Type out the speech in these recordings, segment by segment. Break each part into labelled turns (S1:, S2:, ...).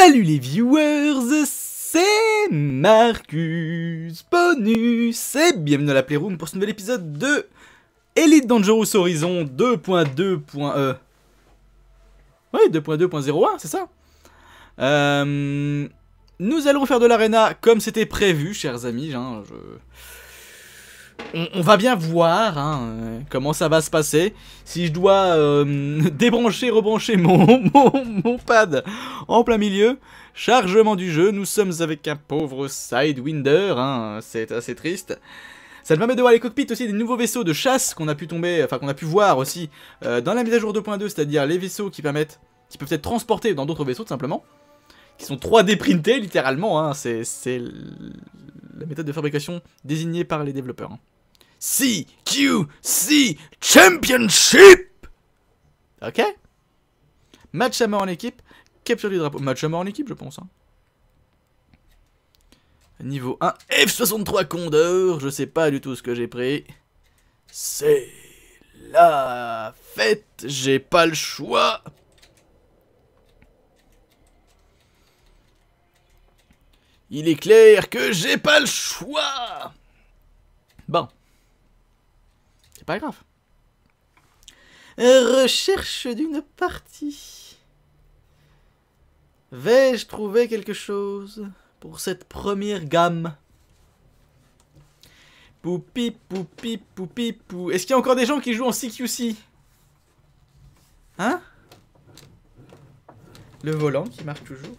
S1: Salut les viewers, c'est Marcus Bonus et bienvenue à la Playroom pour ce nouvel épisode de Elite Dangerous Horizon 2.2.e. Euh, ouais, 2.2.01, c'est ça euh, Nous allons faire de l'arena comme c'était prévu, chers amis. Hein, je on, va bien voir hein, euh, comment ça va se passer. Si je dois euh, débrancher, rebrancher mon, mon, pad en plein milieu. Chargement du jeu, nous sommes avec un pauvre Sidewinder, hein, c'est assez triste. Ça nous permet de voir les cockpits aussi des nouveaux vaisseaux de chasse qu'on a pu tomber, enfin qu'on a pu voir aussi euh, dans la mise à jour 2.2, c'est-à-dire les vaisseaux qui permettent, qui peuvent être transportés dans d'autres vaisseaux tout simplement, qui sont 3D printés littéralement, hein, c'est la méthode de fabrication désignée par les développeurs. CQC Championship Ok Match à mort en équipe, capture du drapeau. Match à mort en équipe, je pense. Hein. Niveau 1, F63 Condor, je sais pas du tout ce que j'ai pris. C'est la fête, j'ai pas le choix. Il est clair que j'ai pas le choix. Bon pas grave. Euh, recherche d'une partie. Vais-je trouver quelque chose pour cette première gamme Poupi, poupi, poupi, pou. Est-ce qu'il y a encore des gens qui jouent en CQC Hein Le volant qui marche toujours.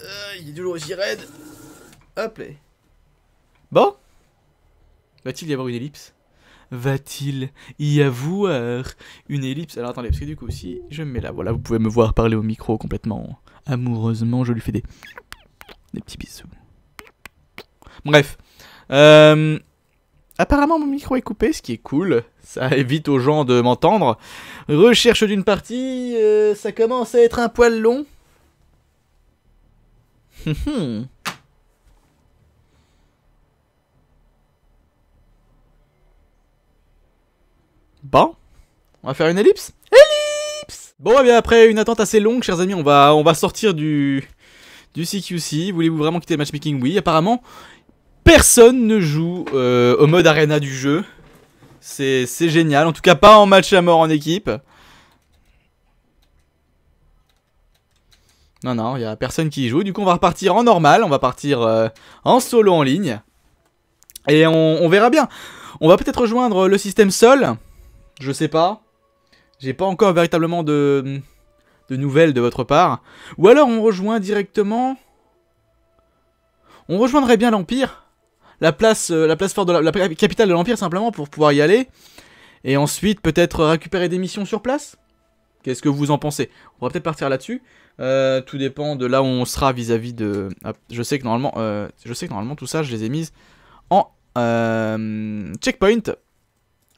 S1: Euh, il est toujours aussi raide. Hop là. Bon Va-t-il y avoir une ellipse va-t-il y avoir une ellipse Alors attendez, parce que du coup, si je me mets là, voilà, vous pouvez me voir parler au micro complètement amoureusement, je lui fais des, des petits bisous. Bref. Euh, apparemment, mon micro est coupé, ce qui est cool. Ça évite aux gens de m'entendre. Recherche d'une partie, euh, ça commence à être un poil long. Hum, hum. Bon, on va faire une ellipse Ellipse Bon, et eh bien, après une attente assez longue, chers amis, on va, on va sortir du, du CQC. Voulez-vous vraiment quitter le matchmaking Oui, apparemment, personne ne joue euh, au mode arena du jeu. C'est génial, en tout cas pas en match à mort en équipe. Non, non, il n'y a personne qui joue. Du coup, on va repartir en normal. On va partir euh, en solo en ligne. Et on, on verra bien. On va peut-être rejoindre le système sol je sais pas. J'ai pas encore véritablement de, nouvelles de votre part. Ou alors on rejoint directement... On rejoindrait bien l'Empire. La place, euh, la place forte de la, capitale de l'Empire simplement pour pouvoir y aller. Et ensuite peut-être récupérer des missions sur place Qu'est-ce que vous en pensez On va peut-être partir là-dessus. Euh, tout dépend de là où on sera vis-à-vis de... Ah, je, sais que normalement, euh, je sais que normalement tout ça je les ai mises en checkpoint.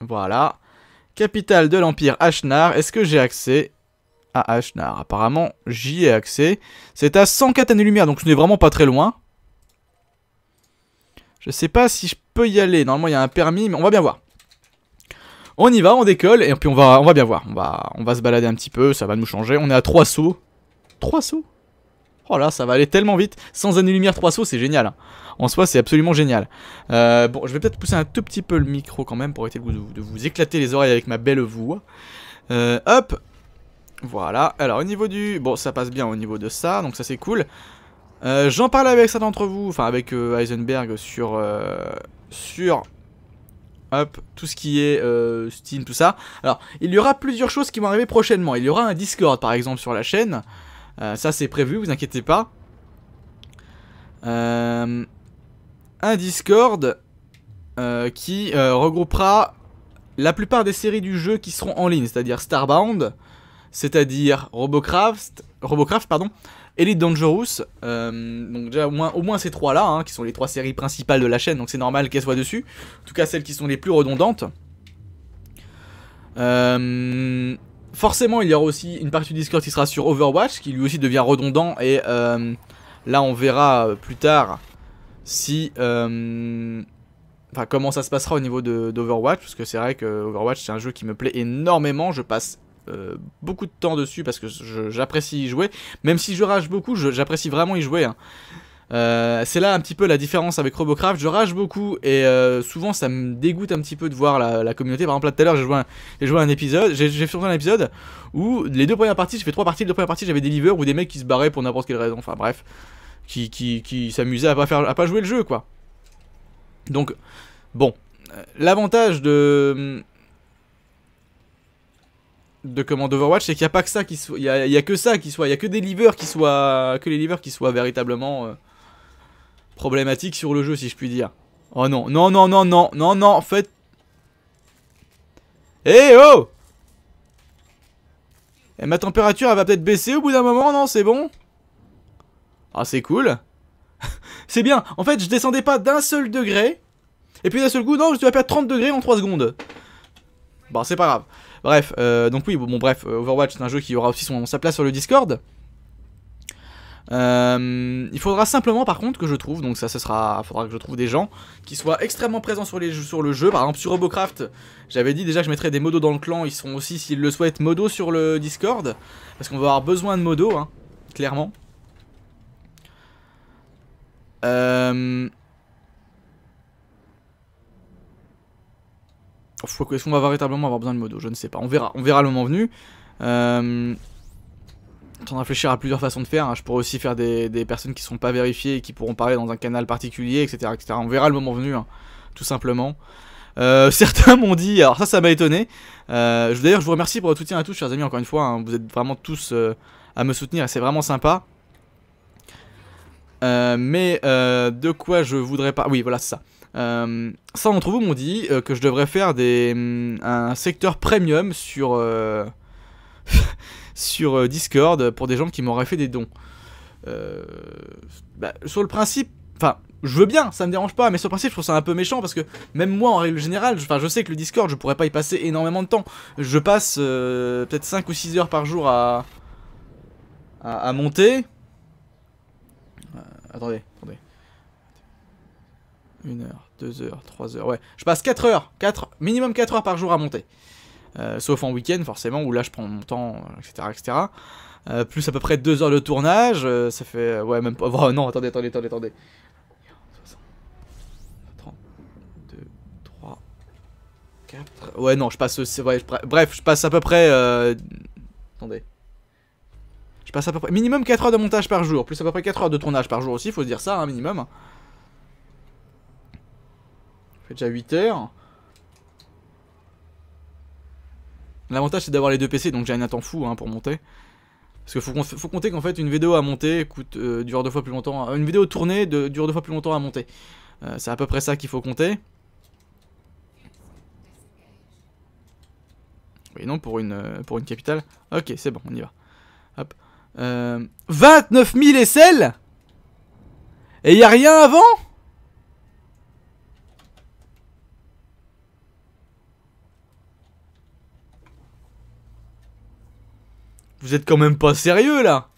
S1: Voilà. Capitale de l'Empire Ashnar, est-ce que j'ai accès à Ashnar Apparemment, j'y ai accès. C'est à 104 années-lumière, donc je n'ai vraiment pas très loin. Je sais pas si je peux y aller. Normalement, il y a un permis, mais on va bien voir. On y va, on décolle, et puis on va, on va bien voir. On va, on va se balader un petit peu, ça va nous changer. On est à 3 sauts. 3 sauts Oh là, ça va aller tellement vite. Sans années-lumière, 3 sauts, c'est génial. Hein en soi c'est absolument génial. Euh, bon, je vais peut-être pousser un tout petit peu le micro quand même pour éviter de vous, éclater les oreilles avec ma belle voix. Euh, hop Voilà, alors au niveau du... Bon, ça passe bien au niveau de ça, donc ça c'est cool. Euh, j'en parlais avec certains d'entre vous, enfin avec Heisenberg sur... sur hop, tout ce qui est Steam, tout ça. Alors, il y aura plusieurs choses qui vont arriver prochainement. Il y aura un Discord, par exemple, sur la chaîne. ça, c'est prévu, vous inquiétez pas. Euh, un Discord euh, qui euh, regroupera la plupart des séries du jeu qui seront en ligne, c'est-à-dire Starbound, c'est-à-dire Robocraft, Robocraft pardon, Elite Dangerous, euh, donc déjà au moins, ces trois-là, hein, qui sont les trois séries principales de la chaîne, donc c'est normal qu'elles soient dessus, en tout cas celles qui sont les plus redondantes. forcément, il y aura aussi une partie du Discord qui sera sur Overwatch, qui lui aussi devient redondant, et là on verra plus tard si euh, enfin comment ça se passera au niveau d'Overwatch parce que c'est vrai que Overwatch c'est un jeu qui me plaît énormément, je passe euh, beaucoup de temps dessus parce que j'apprécie y jouer, même si je rage beaucoup, j'apprécie vraiment y jouer. Hein. Euh, c'est là un petit peu la différence avec Robocraft. Je rage beaucoup et souvent ça me dégoûte un petit peu de voir la, communauté. Par exemple, là tout à l'heure, j'ai joué, un épisode, j'ai fait un épisode où les deux premières parties, j'ai fait trois parties, les deux premières parties, j'avais des livres ou des mecs qui se barraient pour n'importe quelle raison. Enfin bref, qui, qui, qui s'amusait à pas faire à pas jouer le jeu quoi. Donc bon, euh, l'avantage de hum, de commande Overwatch, c'est qu'il n'y a pas que ça qui soit, il y a, y a, que ça qui soit, il y a que des levers qui soient, que les livers qui soient véritablement euh, problématiques sur le jeu, si je puis dire. Oh non, non, non, non, non, non, non, en fait. Eh oh Et eh, ma température, elle va peut-être baisser au bout d'un moment, non, c'est bon ah, c'est cool. c'est bien. En fait, je descendais pas d'un seul degré. Et puis d'un seul coup, non, je devais perdre 30 degrés en 3 secondes. Bon, c'est pas grave. Bref, euh, donc oui, bon, bref, euh, Overwatch, c'est un jeu qui aura aussi sa place sur le Discord. Euh, il faudra simplement par contre que je trouve, donc ça ce sera, faudra que je trouve des gens qui soient extrêmement présents sur, les, sur le jeu. Par exemple sur Robocraft, j'avais dit déjà que je mettrais des modos dans le clan, ils seront aussi s'ils le souhaitent modos sur le Discord, parce qu'on va avoir besoin de modos, hein, clairement. Euh... Est-ce qu'on va véritablement avoir besoin de modo Je ne sais pas. On verra, on verra le moment venu. On euh, réfléchir à plusieurs façons de faire. Hein. Je pourrais aussi faire des, personnes qui ne seront pas vérifiées et qui pourront parler dans un canal particulier, etc. On verra le moment venu, hein. tout simplement. Euh, certains m'ont dit, alors ça, ça m'a étonné. Euh, d'ailleurs, je vous remercie pour votre soutien à tous, chers amis, encore une fois. Hein. Vous êtes vraiment tous à me soutenir c'est vraiment sympa. Euh, mais euh, de quoi je voudrais pas... Oui, voilà, c'est ça. Certains euh, d'entre vous m'ont dit que je devrais faire des, mm, un secteur premium sur, sur Discord pour des gens qui m'auraient fait des dons. Bah, sur le principe, enfin, je veux bien, ça me dérange pas, mais sur le principe, je trouve ça un peu méchant parce que même moi, en règle générale, je, je sais que le Discord, je pourrais pas y passer énormément de temps. Je passe peut-être 5 ou 6 heures par jour à monter. Attendez, attendez. 1 heure, 2 heures, 3 heures, ouais. Je passe 4 heures, 4, minimum 4 heures par jour à monter. Euh, sauf en week-end forcément, où là je prends mon temps, etc. Euh, etc. Euh, plus à peu près 2 heures de tournage, ça fait... Ouais, même pas... Oh, non, attendez, attendez, attendez, attendez. 2, 3, 4... Ouais, non, je passe... Ouais, Bref, je passe à peu près... Attendez. Je passe à peu près minimum 4 heures de montage par jour, plus à peu près 4 heures de tournage par jour aussi, faut se dire ça, un hein, minimum. fait déjà 8 heures. L'avantage c'est d'avoir les deux PC, donc j'ai un temps fou hein, pour monter. Parce que faut, compter qu'en fait une vidéo à monter coûte euh, dure deux fois plus longtemps. Euh, une vidéo tournée dure deux fois plus longtemps à monter. Euh, c'est à peu près ça qu'il faut compter. Oui non pour une, pour une capitale. Ok c'est bon on y va. Hop. Euh, 29 000 aisselles Et il a rien avant Vous êtes quand même pas sérieux là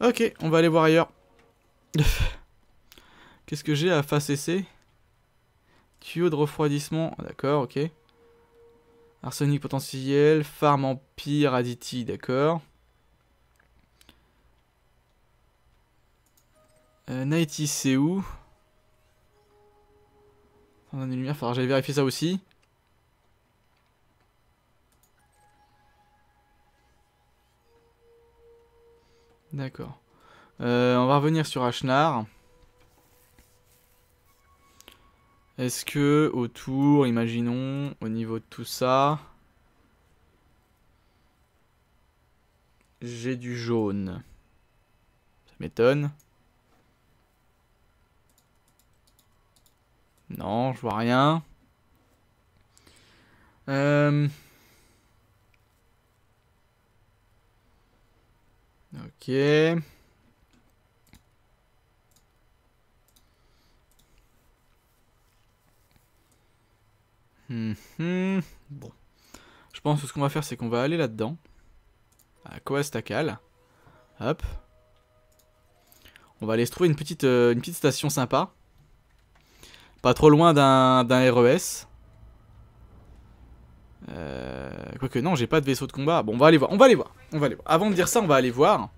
S1: Ok, on va aller voir ailleurs. Qu'est-ce que j'ai à face essai Tuyau de refroidissement, d'accord, ok. Arsenic potentiel, farm empire, aditi, d'accord. Euh, Nighty, c'est où On a des lumières, faudra que vérifier ça aussi. D'accord. Euh, on va revenir sur Ashnar. Est-ce que autour, imaginons, au niveau de tout ça, j'ai du jaune Ça m'étonne. Non, je vois rien. Euh, ok. Mhm. Bon. Je pense que ce qu'on va faire, c'est qu'on va aller là-dedans. À Coastacal. Hop. On va aller se trouver une petite, euh, une petite station sympa. Pas trop loin d'un RES. Euh, quoique non, j'ai pas de vaisseau de combat. Bon, on va aller voir, on va aller voir, on va aller Avant de dire ça, on va aller voir.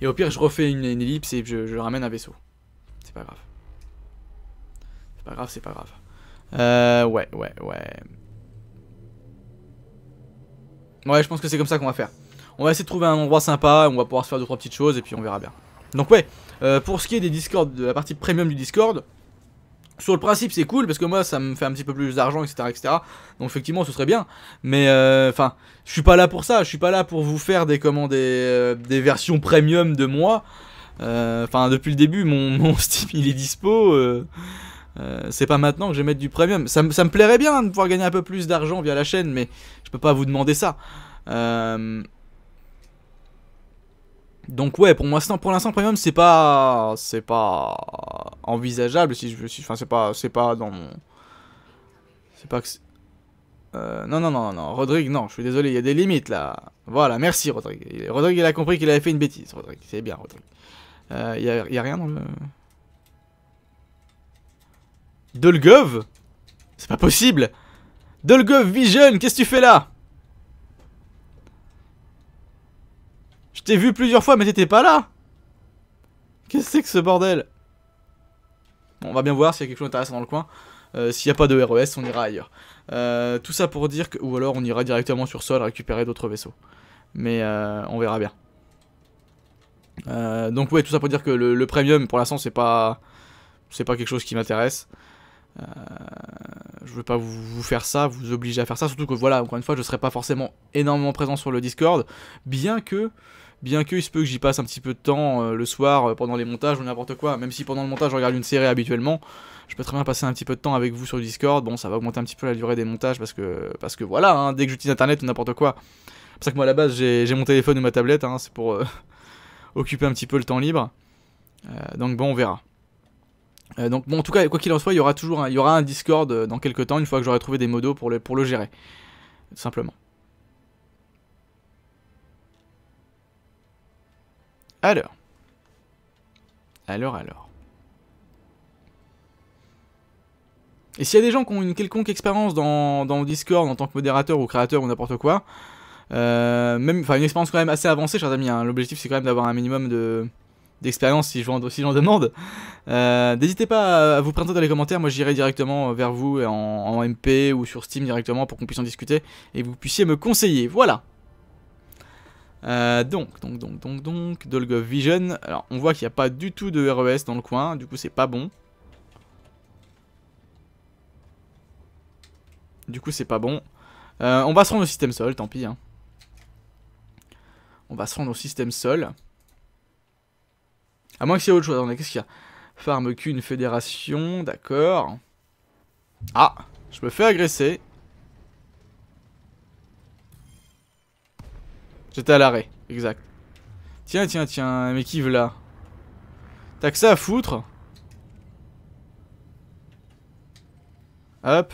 S1: Et au pire, je refais une, ellipse et je, je ramène un vaisseau. C'est pas grave. C'est pas grave, c'est pas grave. Euh, ouais, ouais, ouais. Ouais, je pense que c'est comme ça qu'on va faire. On va essayer de trouver un endroit sympa, on va pouvoir se faire deux trois petites choses et puis on verra bien. Donc ouais, euh, pour ce qui est des Discord, de la partie premium du Discord, sur le principe c'est cool parce que moi ça me fait un petit peu plus d'argent etc etc donc effectivement ce serait bien mais euh, enfin je suis pas là pour ça je suis pas là pour vous faire des comment des, euh, versions premium de moi enfin depuis le début mon, mon Steam il est dispo euh, c'est pas maintenant que je vais mettre du premium. Ça, ça me plairait bien de pouvoir gagner un peu plus d'argent via la chaîne, mais je peux pas vous demander ça. Euh, donc ouais, pour moi, pour l'instant, premium, c'est pas, c'est pas envisageable si je enfin, c'est pas, c'est pas dans mon, c'est pas que. Euh, non, non, non, non, Rodrigue, non, je suis désolé, il y a des limites là. Voilà, merci Rodrigue. Rodrigue, il a compris qu'il avait fait une bêtise, C'est bien, Rodrigue. Il y, y a rien dans le. Dolgov C'est pas possible Dolgov Vision, qu'est-ce que tu fais là Je t'ai vu plusieurs fois mais t'étais pas là Qu'est-ce que c'est que ce bordel on va bien voir s'il y a quelque chose d'intéressant dans le coin. Euh, s'il n'y a pas de RES, on ira ailleurs. Euh, tout ça pour dire que... Ou alors on ira directement sur sol récupérer d'autres vaisseaux. Mais euh, on verra bien. donc ouais, tout ça pour dire que le premium, pour l'instant, c'est pas... C'est pas quelque chose qui m'intéresse. Euh, je ne veux pas vous, faire ça, vous obliger à faire ça, surtout que voilà, encore une fois, je ne serai pas forcément énormément présent sur le Discord, bien que, bien que il se peut que j'y passe un petit peu de temps euh, le soir euh, pendant les montages ou n'importe quoi, même si pendant le montage je regarde une série habituellement, je peux très bien passer un petit peu de temps avec vous sur le Discord, bon ça va augmenter un petit peu la durée des montages parce que, parce que voilà, hein, dès que j'utilise internet ou n'importe quoi, c'est ça que moi à la base j'ai mon téléphone ou ma tablette, hein, c'est pour occuper un petit peu le temps libre, donc bon on verra. Euh, donc bon, en tout cas, quoi qu'il en soit, il y aura toujours un, il y aura un Discord euh, dans quelques temps, une fois que j'aurai trouvé des modos pour le, pour le gérer. simplement. Alors. Alors, alors. Et s'il y a des gens qui ont une quelconque expérience dans, dans Discord en tant que modérateur ou créateur ou n'importe quoi, euh, même, enfin une expérience quand même assez avancée, chers amis, hein. l'objectif c'est quand même d'avoir un minimum de, d'expérience si j'en demande. Euh, n'hésitez pas à, vous présenter dans les commentaires, moi j'irai directement vers vous en, MP ou sur Steam directement pour qu'on puisse en discuter et vous puissiez me conseiller. Voilà. Euh, donc, donc, donc, donc, donc, Dolgov Vision. Alors, on voit qu'il n'y a pas du tout de RES dans le coin, du coup c'est pas bon. Du coup c'est pas bon. Euh, on va se rendre au système sol, tant pis. Hein. On va se rendre au système sol. À moins que c'est autre chose. Qu'est-ce qu'il y a Farm qu'une fédération, d'accord. Ah, je me fais agresser. J'étais à l'arrêt, exact. Tiens, tiens, tiens, mais qui veut là T'as que ça à foutre Hop.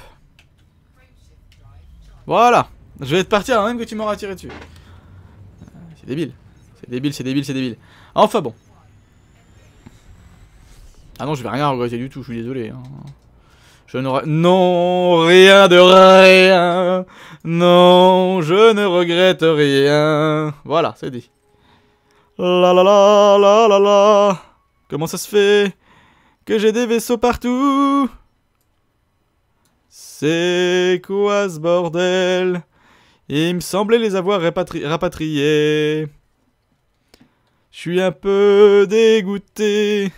S1: Voilà. Je vais te partir avant même que tu m'auras tiré dessus. Euh, c'est débile. C'est débile, c'est débile, c'est débile. Enfin bon. Ah non, je vais rien regretter du tout, je suis désolé. Hein. Je n'aurai... Non, rien de rien. Non, je ne regrette rien. Voilà, c'est dit. La la la la la la. Comment ça se fait que j'ai des vaisseaux partout C'est quoi ce bordel Il me semblait les avoir rapatriés. Je suis un peu dégoûté.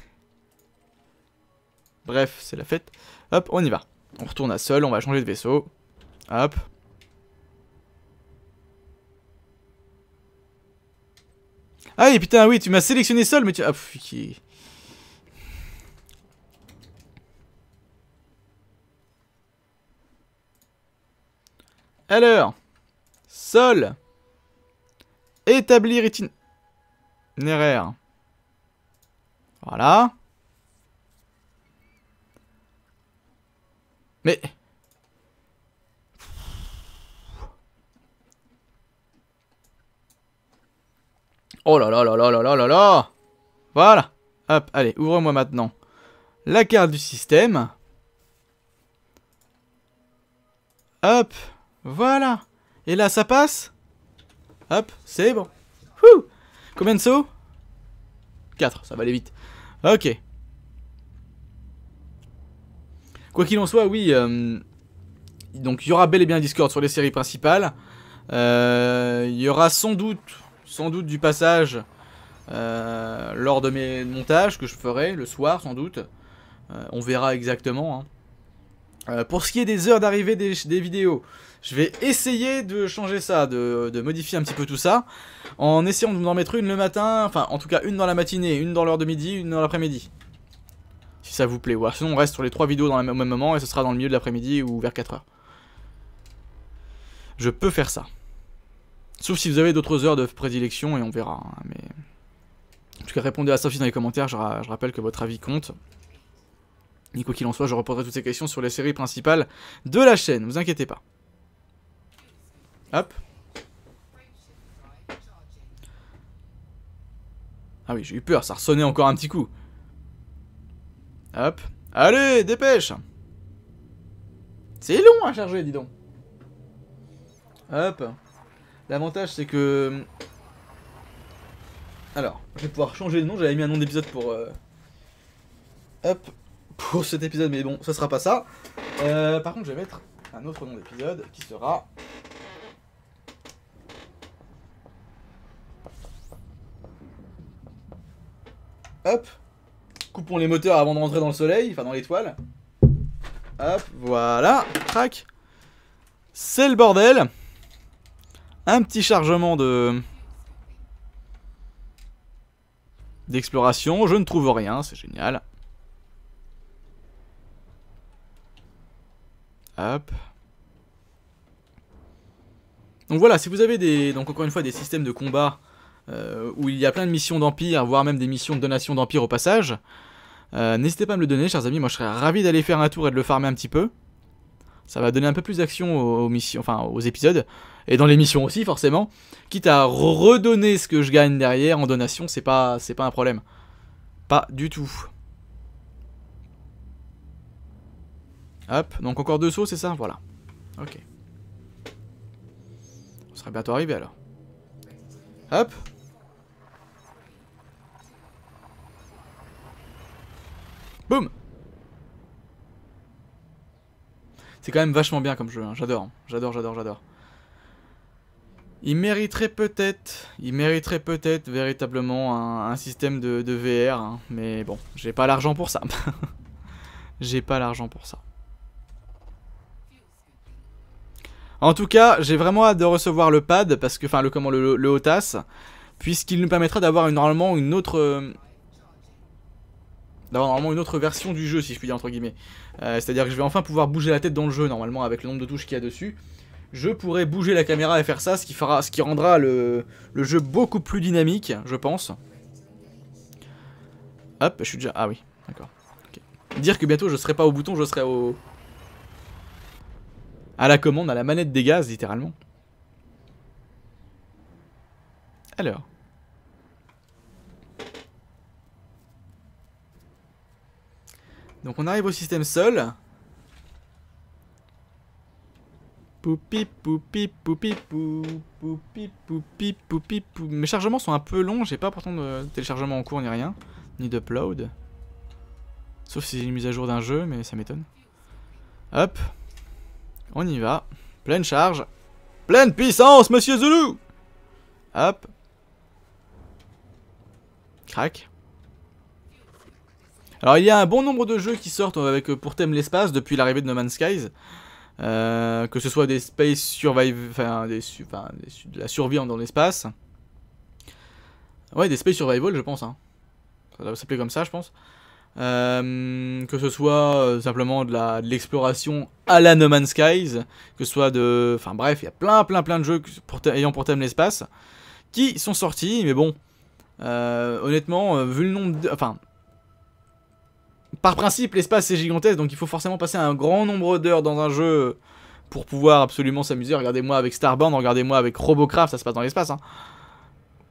S1: Bref, c'est la fête. Hop, on y va. On retourne à Sol, on va changer de vaisseau. Hop. Ah putain, oui, tu m'as sélectionné Sol, mais tu... Ah, qui... Alors, Sol, établir itinéraire. Voilà. Mais... Oh là là là là là là là là Voilà Hop, allez, ouvre-moi maintenant la carte du système. Hop Voilà Et là, ça passe Hop, c'est bon Combien de sauts 4, ça va aller vite. Ok. Quoi qu'il en soit, oui, euh, donc il y aura bel et bien Discord sur les séries principales. Euh, il y aura sans doute, sans doute du passage euh, lors de mes montages que je ferai le soir sans doute. on verra exactement. Hein. pour ce qui est des heures d'arrivée des, vidéos, je vais essayer de changer ça, de, de, modifier un petit peu tout ça, en essayant de vous en mettre une le matin, enfin en tout cas une dans la matinée, une dans l'heure de midi, une dans l'après-midi si ça vous plaît. Ou sinon on reste sur les trois vidéos dans le même moment et ce sera dans le milieu de l'après-midi ou vers 4 heures. Je peux faire ça. Sauf si vous avez d'autres heures de prédilection et on verra. Hein, mais... En tout cas, répondez à Sophie dans les commentaires, je, rappelle que votre avis compte. Et quoi qu'il en soit, je reprendrai toutes ces questions sur les séries principales de la chaîne, ne vous inquiétez pas. Hop. Ah oui, j'ai eu peur, ça ressonnait encore un petit coup. Hop. Allez, dépêche C'est long à charger, dis donc. Hop. L'avantage, c'est que... Hmm, alors, je vais pouvoir changer de nom. J'avais mis un nom d'épisode pour... Euh, hop. Pour cet épisode, mais bon, ça sera pas ça. Euh, par contre, je vais mettre un autre nom d'épisode qui sera... Hop les moteurs avant de rentrer dans le soleil, enfin dans l'étoile. Hop, voilà, crac. C'est le bordel. Un petit chargement de... D'exploration, je ne trouve rien, c'est génial. Hop. Donc voilà, si vous avez des, donc encore une fois des systèmes de combat euh, où il y a plein de missions d'Empire, voire même des missions de donation d'Empire au passage, euh, n'hésitez pas à me le donner, chers amis. Moi, je serais ravi d'aller faire un tour et de le farmer un petit peu. Ça va donner un peu plus d'action aux, missions, enfin, aux épisodes. Et dans les missions aussi, forcément. Quitte à redonner ce que je gagne derrière en donation, c'est pas, pas un problème. Pas du tout. Hop, donc encore deux sauts, c'est ça Voilà. Ok. On serait bientôt arrivé alors. Hop C'est quand même vachement bien comme jeu, hein. j'adore, j'adore, j'adore, j'adore. Il mériterait peut-être, il mériterait peut-être véritablement un, système de, VR, hein. mais bon, j'ai pas l'argent pour ça. j'ai pas l'argent pour ça. En tout cas, j'ai vraiment hâte de recevoir le pad, parce que, enfin, le comment, le, le, puisqu'il nous permettra d'avoir normalement une autre, euh, d'avoir normalement une autre version du jeu, si je puis dire entre guillemets. Euh, c'est-à-dire que je vais enfin pouvoir bouger la tête dans le jeu, normalement, avec le nombre de touches qu'il y a dessus. Je pourrais bouger la caméra et faire ça, ce qui, fera, ce qui rendra le, jeu beaucoup plus dynamique, je pense. Hop, je suis déjà... Ah oui, d'accord. Dire que bientôt je serai pas au bouton, je serai au... À la commande, à la manette des gaz, littéralement. Alors... Donc on arrive au système sol. Poupi poupi poupi pou poupi poupi poupi pou. Mes chargements sont un peu longs, j'ai pas pourtant de téléchargement en cours ni rien, ni d'upload. Sauf si j'ai une mise à jour d'un jeu, mais ça m'étonne. Hop, on y va. Pleine charge, pleine puissance, monsieur Zulu. Hop. Crac. Alors il y a un bon nombre de jeux qui sortent avec euh, pour thème l'espace depuis l'arrivée de No Man's Skies. Euh, que ce soit des space survive, enfin, des, de la survie dans l'espace. Ouais, des space survival, je pense. Hein. Ça doit s'appeler comme ça, je pense. Euh, que ce soit simplement de l'exploration à la No Man's Skies, que ce soit de... Enfin bref, il y a plein plein plein de jeux ayant pour thème l'espace, qui sont sortis, mais bon, honnêtement, vu le nombre... De, enfin, par principe, l'espace est gigantesque, donc il faut forcément passer un grand nombre d'heures dans un jeu pour pouvoir absolument s'amuser. Regardez-moi avec Starbound, regardez-moi avec Robocraft, ça se passe dans l'espace. Hein.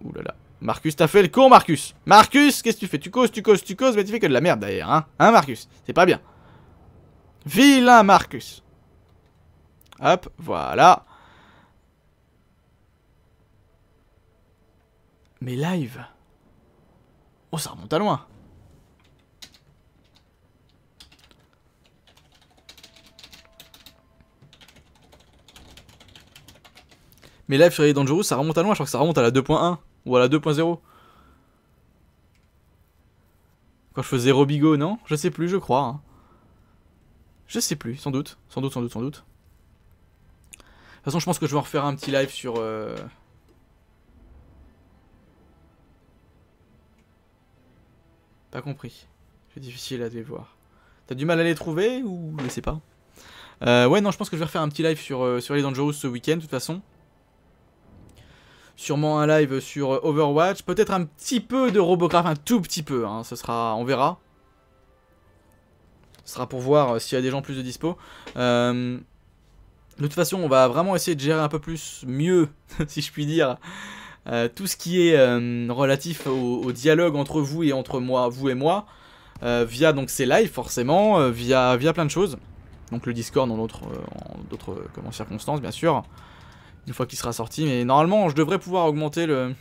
S1: Ouh là là. Marcus, t'as fait le cours, Marcus Marcus, qu'est-ce que tu fais Tu causes, tu causes, tu causes, mais tu fais que de la merde d'ailleurs, hein Hein, Marcus C'est pas bien. Vilain Marcus Hop, voilà. Mais live Oh, ça remonte à loin Mais sur Fury Dangerous, ça remonte à loin, je crois que ça remonte à la 2.1 ou à la 2.0. Quand je faisais Robigo, non Je sais plus, je crois. Hein. Je sais plus, sans doute, sans doute, sans doute, sans doute. De toute façon, je pense que je vais en refaire un petit live sur... Euh, pas compris. C'est difficile à les voir. T'as du mal à les trouver ou je sais pas euh, Ouais, non, je pense que je vais refaire un petit live sur, euh, sur les Dangerous ce week-end, de toute façon sûrement un live sur euh, Overwatch, peut-être un petit peu de Robocraft, un tout petit peu, hein, ce sera, on verra. Ce sera pour voir euh, s'il y a des gens plus de dispo. Euh, de toute façon, on va vraiment essayer de gérer un peu plus, mieux, si je puis dire, tout ce qui est relatif au, dialogue entre vous et entre moi, vous et moi, via donc ces lives forcément, via, via plein de choses. Donc le Discord dans d'autres circonstances bien sûr une fois qu'il sera sorti. Mais normalement, je devrais pouvoir augmenter le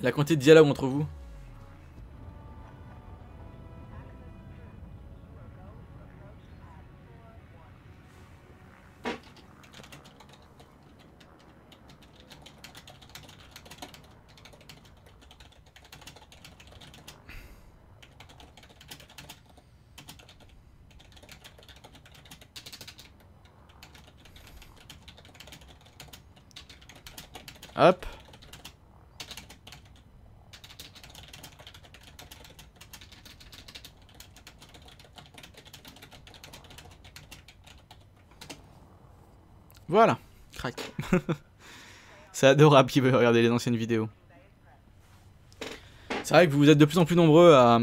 S1: la quantité de dialogue entre vous. Voilà, crac. C'est adorable qui veut regarder les anciennes vidéos. C'est vrai que vous êtes de plus en plus nombreux à,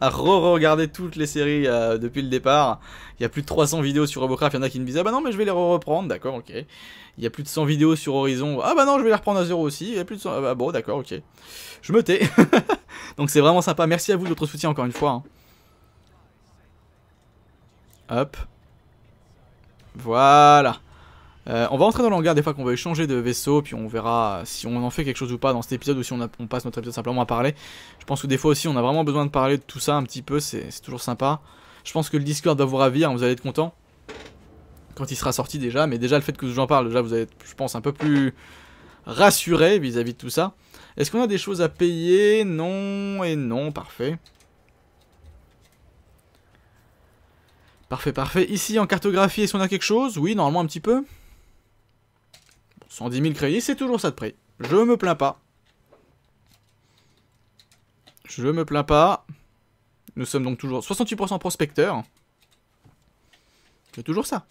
S1: re-regarder toutes les séries euh, depuis le départ. Il y a plus de 300 vidéos sur Robocraft, il y en a qui me disent Ah bah non, mais je vais les re-reprendre, d'accord, ok. Il y a plus de 100 vidéos sur Horizon, Ah bah non, je vais les reprendre à zéro aussi. Il y a plus de 100... Ah bah bon, d'accord, ok. Je me tais. Donc c'est vraiment sympa. Merci à vous de votre soutien encore une fois. Hein. Hop. Voilà. Euh, on va entrer dans le des fois qu'on va échanger de vaisseau, puis on verra si on en fait quelque chose ou pas dans cet épisode ou si on, passe notre épisode simplement à parler. Je pense que des fois aussi on a vraiment besoin de parler de tout ça un petit peu, c'est toujours sympa. Je pense que le Discord va vous ravir, hein, vous allez être content quand il sera sorti déjà, mais déjà le fait que j'en parle, déjà vous allez être, je pense, un peu plus rassuré vis-à-vis de tout ça. Est-ce qu'on a des choses à payer Non et non, parfait. Parfait, parfait. Ici en cartographie, est-ce qu'on a quelque chose Oui, normalement un petit peu. 110 000 crédits, c'est toujours ça de prix. Je me plains pas. Je me plains pas. Nous sommes donc toujours 68% prospecteurs. C'est toujours ça.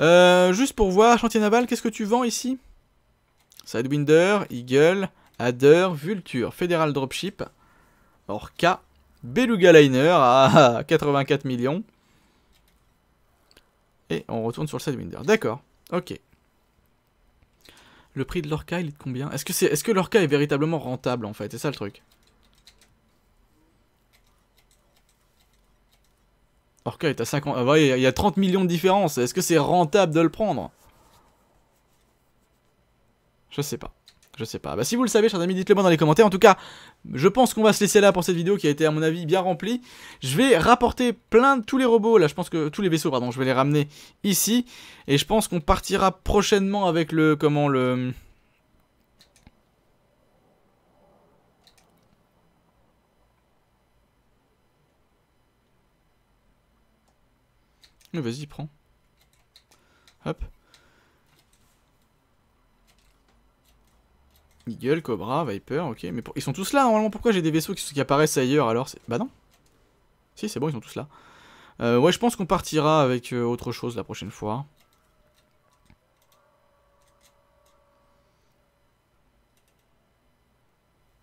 S1: Euh, juste pour voir, chantier naval, qu'est-ce que tu vends ici Sidewinder, Eagle, Adder, Vulture, Federal Dropship, Orca, Beluga Liner à 84 millions. Et on retourne sur le Sidewinder. D'accord, ok. Le prix de l'orca, il est de combien Est-ce que, est que l'orca est véritablement rentable, en fait C'est ça, le truc. Orca est à 50... Ah il y a 30 millions de différence. Est-ce que c'est rentable de le prendre Je sais pas. Je sais pas. Bah, si vous le savez, chers amis, dites-le moi dans les commentaires. En tout cas, je pense qu'on va se laisser là pour cette vidéo qui a été, à mon avis, bien remplie. Je vais rapporter plein de tous les robots. Là, je pense que tous les vaisseaux, pardon, je vais les ramener ici. Et je pense qu'on partira prochainement avec le. Comment le. Vas-y, prends. Hop. Eagle, Cobra, Viper, ok. Mais ils sont tous là, normalement. Pourquoi j'ai des vaisseaux qui, apparaissent ailleurs alors Bah non. Si, c'est bon, ils sont tous là. Euh, ouais, je pense qu'on partira avec euh, autre chose la prochaine fois.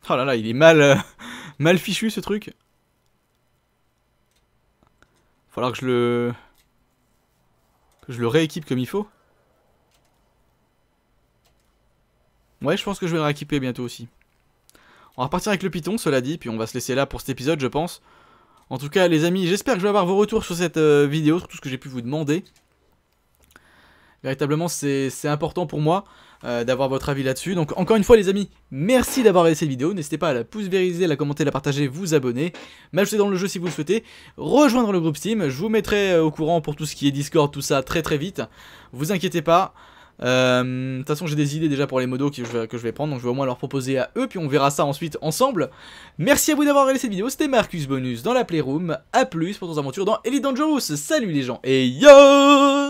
S1: Oh là là, il est mal, euh, mal fichu ce truc. Falloir que je le... Que je le rééquipe comme il faut. Ouais, je pense que je vais le rééquiper bientôt aussi. On va partir avec le Python, cela dit, puis on va se laisser là pour cet épisode, je pense. En tout cas, les amis, j'espère que je vais avoir vos retours sur cette euh, vidéo, sur tout ce que j'ai pu vous demander. Véritablement, c'est important pour moi euh, d'avoir votre avis là-dessus. Donc, encore une fois, les amis, merci d'avoir regardé cette vidéo. N'hésitez pas à la pouce vériser, la commenter, la partager, vous abonner, m'ajouter dans le jeu si vous le souhaitez, rejoindre le groupe Steam. Je vous mettrai euh, au courant pour tout ce qui est Discord, tout ça, très très vite. Vous inquiétez pas. Euh, de toute façon, j'ai des idées déjà pour les modos que je, vais, prendre, donc je vais au moins leur proposer à eux, puis on verra ça ensuite ensemble. Merci à vous d'avoir regardé cette vidéo, c'était Marcus Bonus dans la Playroom. A plus pour ton aventures dans Elite Dangerous. Salut les gens et yo